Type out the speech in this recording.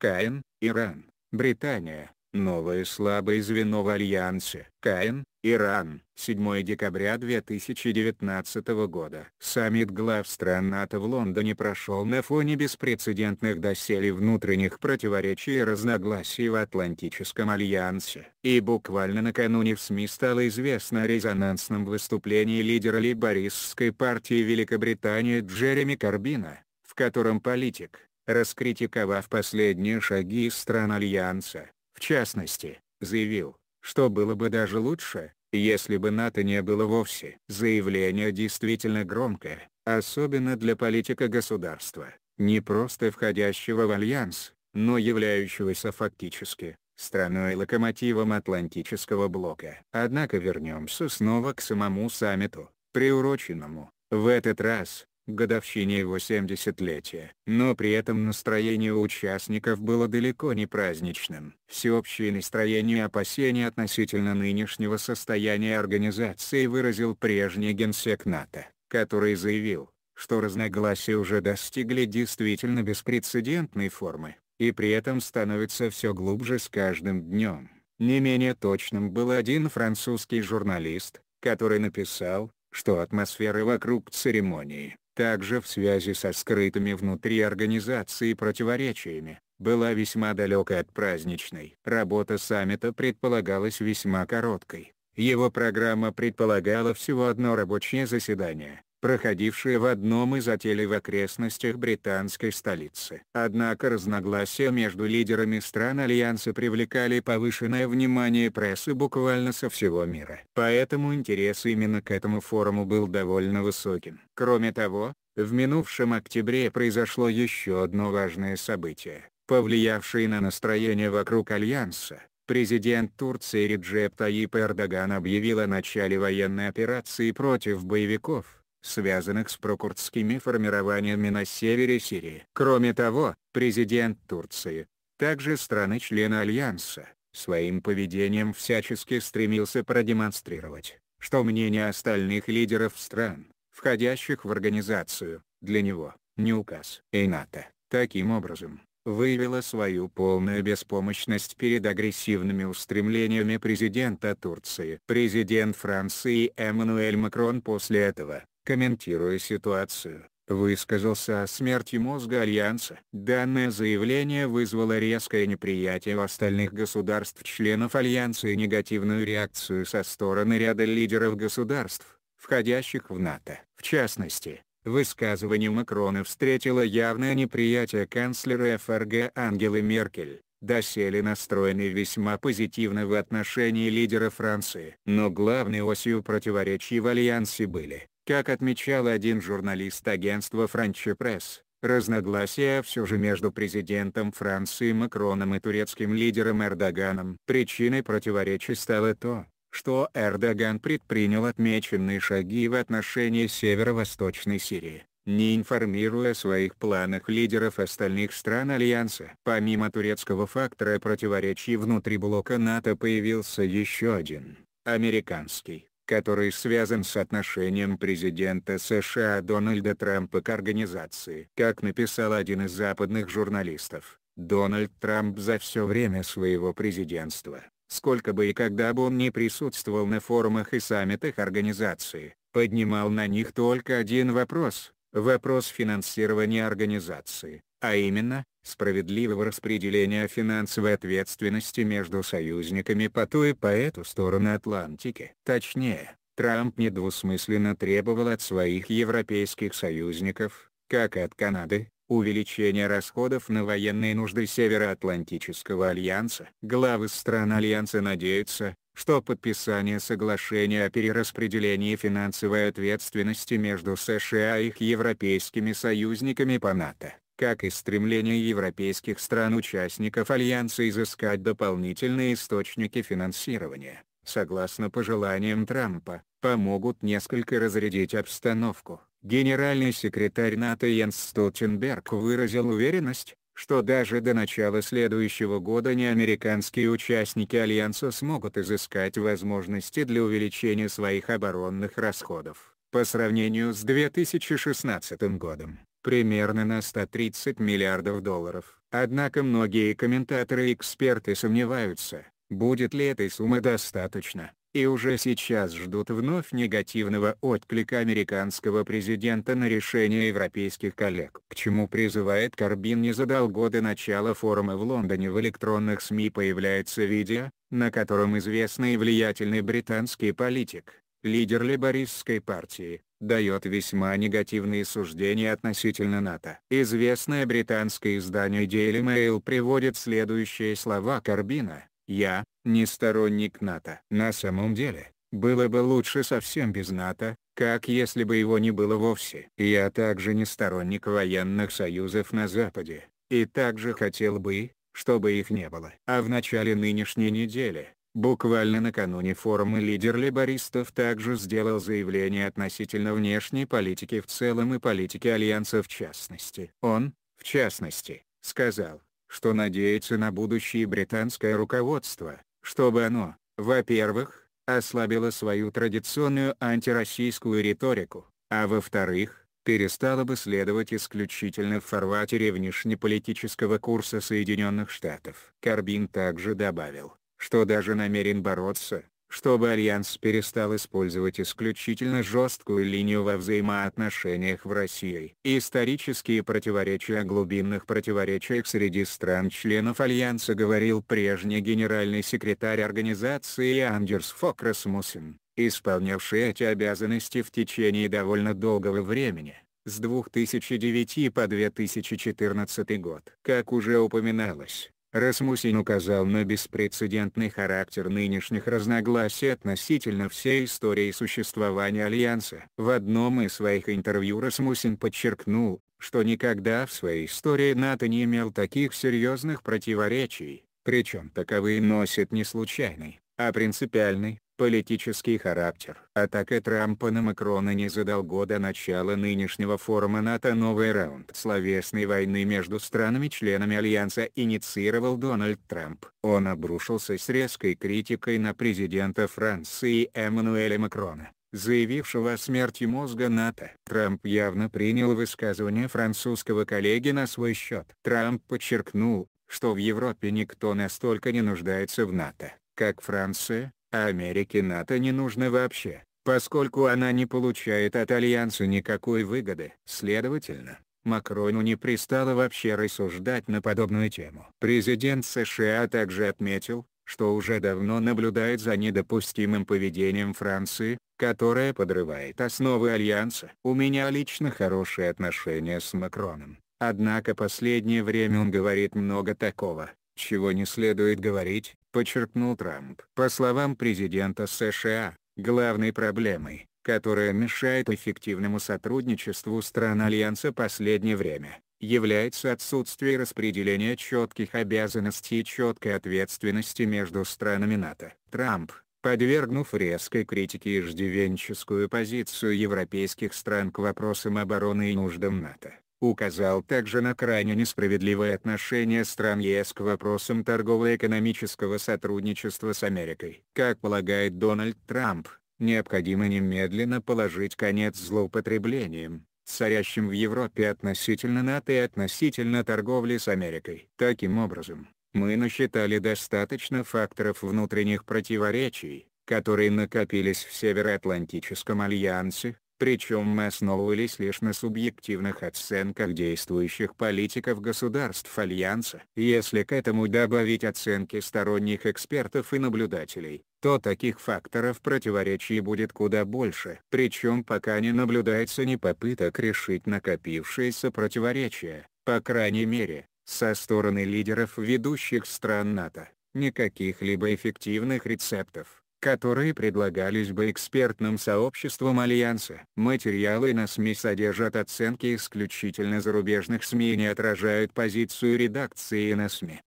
Каин, Иран, Британия. Новое слабое звено в Альянсе. Каин, Иран, 7 декабря 2019 года. Саммит глав стран НАТО в Лондоне прошел на фоне беспрецедентных доселе внутренних противоречий и разногласий в Атлантическом альянсе. И буквально накануне в СМИ стало известно о резонансном выступлении лидера лейбористской партии Великобритании Джереми Корбина, в котором политик, раскритиковав последние шаги стран Альянса, в частности, заявил, что было бы даже лучше, если бы НАТО не было вовсе. Заявление действительно громкое, особенно для политика государства, не просто входящего в Альянс, но являющегося фактически страной-локомотивом Атлантического блока. Однако вернемся снова к самому саммиту, приуроченному, в этот раз, годовщине его 70-летия. Но при этом настроение у участников было далеко не праздничным. Всеобщее настроение и опасения относительно нынешнего состояния организации выразил прежний генсек НАТО, который заявил, что разногласия уже достигли действительно беспрецедентной формы, и при этом становятся все глубже с каждым днем. Не менее точным был один французский журналист, который написал, что атмосфера вокруг церемонии также в связи со скрытыми внутри организации противоречиями, была весьма далекой от праздничной. Работа саммита предполагалась весьма короткой. Его программа предполагала всего одно рабочее заседание, проходившие в одном из отелей в окрестностях британской столицы. Однако разногласия между лидерами стран Альянса привлекали повышенное внимание прессы буквально со всего мира. Поэтому интерес именно к этому форуму был довольно высоким. Кроме того, в минувшем октябре произошло еще одно важное событие, повлиявшее на настроение вокруг Альянса. Президент Турции Реджеп Таип Эрдоган объявил о начале военной операции против боевиков, связанных с прокурдскими формированиями на севере Сирии. Кроме того, президент Турции, также страны-члена Альянса, своим поведением всячески стремился продемонстрировать, что мнение остальных лидеров стран, входящих в организацию, для него, не указ. И НАТО, таким образом, выявила свою полную беспомощность перед агрессивными устремлениями президента Турции. Президент Франции Эммануэль Макрон после этого, комментируя ситуацию, высказался о смерти мозга Альянса. Данное заявление вызвало резкое неприятие у остальных государств-членов Альянса и негативную реакцию со стороны ряда лидеров государств, входящих в НАТО. В частности, высказывание Макрона встретило явное неприятие канцлера ФРГ Ангелы Меркель доселе настроены весьма позитивно в отношении лидера Франции. Но главной осью противоречий в Альянсе были как отмечал один журналист агентства Франче Пресс, разногласия все же между президентом Франции Макроном и турецким лидером Эрдоганом. Причиной противоречий стало то, что Эрдоган предпринял отмеченные шаги в отношении северо-восточной Сирии, не информируя о своих планах лидеров остальных стран Альянса. Помимо турецкого фактора противоречий внутри блока НАТО появился еще один, американский который связан с отношением президента США Дональда Трампа к организации. Как написал один из западных журналистов, Дональд Трамп за все время своего президентства, сколько бы и когда бы он не присутствовал на форумах и саммитах организации, поднимал на них только один вопрос вопрос финансирования организации, а именно, справедливого распределения финансовой ответственности между союзниками по ту и по эту сторону Атлантики. Точнее, Трамп недвусмысленно требовал от своих европейских союзников, как и от Канады, увеличение расходов на военные нужды Североатлантического альянса. Главы стран альянса надеются, что подписание соглашения о перераспределении финансовой ответственности между США и их европейскими союзниками по НАТО, как и стремление европейских стран-участников Альянса изыскать дополнительные источники финансирования, согласно пожеланиям Трампа, помогут несколько разрядить обстановку. Генеральный секретарь НАТО Йенс Столтенберг выразил уверенность, что даже до начала следующего года неамериканские участники Альянса смогут изыскать возможности для увеличения своих оборонных расходов, по сравнению с 2016 годом, примерно на 130 миллиардов долларов. Однако многие комментаторы и эксперты сомневаются, будет ли этой суммы достаточно, и уже сейчас ждут вновь негативного отклика американского президента на решение европейских коллег. К чему призывает Карбин не задал годы начала форума в Лондоне в электронных СМИ появляется видео, на котором известный и влиятельный британский политик, лидер лейбористской партии, дает весьма негативные суждения относительно НАТО. Известное британское издание Daily Mail приводит следующие слова Карбина. «Я, не сторонник НАТО. На самом деле, было бы лучше совсем без НАТО, как если бы его не было вовсе. Я также не сторонник военных союзов на Западе, и также хотел бы, чтобы их не было. А в начале нынешней недели, буквально накануне форума лидер либористов также сделал заявление относительно внешней политики в целом и политики Альянса в частности. Он, в частности, сказал, что надеется на будущее британское руководство, чтобы оно, во-первых, ослабило свою традиционную антироссийскую риторику, а во-вторых, перестало бы следовать исключительно в фарватере внешнеполитического курса Соединенных Штатов. Карбин также добавил, что даже намерен бороться, чтобы Альянс перестал использовать исключительно жесткую линию во взаимоотношениях в России. Исторические противоречия о глубинных противоречиях среди стран-членов Альянса говорил прежний генеральный секретарь организации Андерс Фок Расмуссен, исполнявший эти обязанности в течение довольно долгого времени с 2009 по 2014 год. Как уже упоминалось, Расмусин указал на беспрецедентный характер нынешних разногласий относительно всей истории существования Альянса. В одном из своих интервью Расмусин подчеркнул, что никогда в своей истории НАТО не имел таких серьезных противоречий, причем таковые носит не случайный, а принципиальный, Политический характер. Атака Трампа на Макрона не задал года начала нынешнего форума НАТО новый раунд словесной войны между странами-членами Альянса инициировал Дональд Трамп. Он обрушился с резкой критикой на президента Франции Эммануэля Макрона заявившего о смерти мозга НАТО. Трамп явно принял высказывание французского коллеги на свой счет. Трамп подчеркнул, что в Европе никто настолько не нуждается в НАТО, как Франция, а Америке НАТО не нужно вообще, поскольку она не получает от Альянса никакой выгоды. Следовательно, Макрону не пристало вообще рассуждать на подобную тему. Президент США также отметил, что уже давно наблюдает за недопустимым поведением Франции, которая подрывает основы Альянса. У меня лично хорошие отношения с Макроном, однако последнее время он говорит много такого, чего не следует говорить, подчеркнул Трамп. По словам президента США, главной проблемой, которая мешает эффективному сотрудничеству стран Альянса последнее время, является отсутствие распределения четких обязанностей и четкой ответственности между странами НАТО. Трамп, подвергнув резкой критике иждивенческую позицию европейских стран к вопросам обороны и нуждам НАТО, Указал также на крайне несправедливое отношение стран ЕС к вопросам торгово-экономического сотрудничества с Америкой. Как полагает Дональд Трамп, необходимо немедленно положить конец злоупотреблениям, царящим в Европе относительно НАТО и относительно торговли с Америкой. Таким образом, мы насчитали достаточно факторов внутренних противоречий, которые накопились в Североатлантическом альянсе, причем мы основывались лишь на субъективных оценках действующих политиков государств Альянса. Если к этому добавить оценки сторонних экспертов и наблюдателей, то таких факторов противоречий будет куда больше. Причем пока не наблюдается ни попыток решить накопившиеся противоречия, по крайней мере, со стороны лидеров ведущих стран НАТО, никаких либо эффективных рецептов которые предлагались бы экспертным сообществом Альянса. Материалы на СМИ содержат оценки исключительно зарубежных СМИ и не отражают позицию редакции на СМИ.